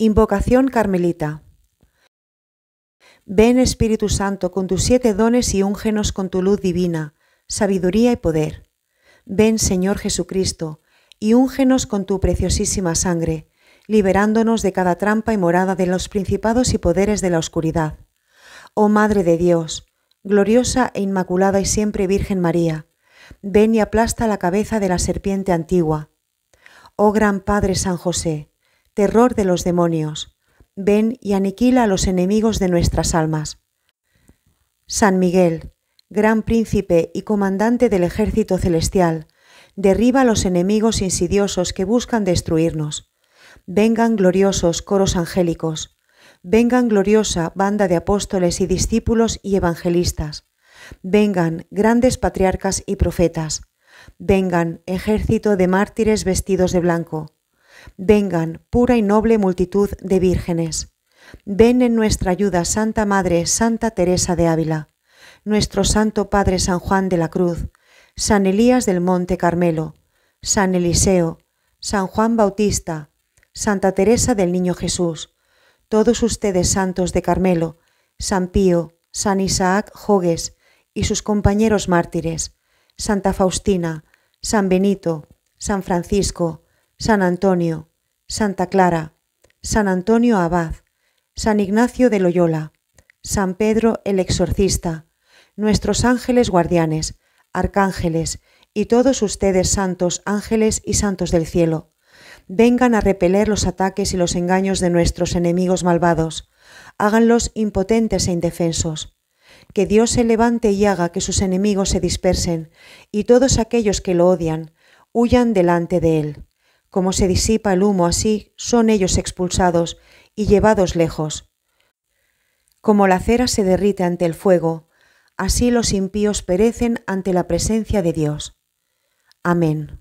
Invocación Carmelita. Ven Espíritu Santo con tus siete dones y úngenos con tu luz divina, sabiduría y poder. Ven Señor Jesucristo y úngenos con tu preciosísima sangre, liberándonos de cada trampa y morada de los principados y poderes de la oscuridad. Oh Madre de Dios, gloriosa e inmaculada y siempre Virgen María, ven y aplasta la cabeza de la serpiente antigua. Oh gran Padre San José, terror de los demonios, ven y aniquila a los enemigos de nuestras almas. San Miguel, gran príncipe y comandante del ejército celestial, derriba a los enemigos insidiosos que buscan destruirnos. Vengan gloriosos coros angélicos, vengan gloriosa banda de apóstoles y discípulos y evangelistas, vengan grandes patriarcas y profetas, vengan ejército de mártires vestidos de blanco, Vengan, pura y noble multitud de vírgenes. Ven en nuestra ayuda, Santa Madre, Santa Teresa de Ávila, nuestro Santo Padre San Juan de la Cruz, San Elías del Monte Carmelo, San Eliseo, San Juan Bautista, Santa Teresa del Niño Jesús, todos ustedes santos de Carmelo, San Pío, San Isaac Jogues y sus compañeros mártires, Santa Faustina, San Benito, San Francisco, San Antonio, Santa Clara, San Antonio Abad, San Ignacio de Loyola, San Pedro el Exorcista, nuestros ángeles guardianes, arcángeles, y todos ustedes santos ángeles y santos del cielo, vengan a repeler los ataques y los engaños de nuestros enemigos malvados, háganlos impotentes e indefensos. Que Dios se levante y haga que sus enemigos se dispersen, y todos aquellos que lo odian, huyan delante de él. Como se disipa el humo así, son ellos expulsados y llevados lejos. Como la cera se derrite ante el fuego, así los impíos perecen ante la presencia de Dios. Amén.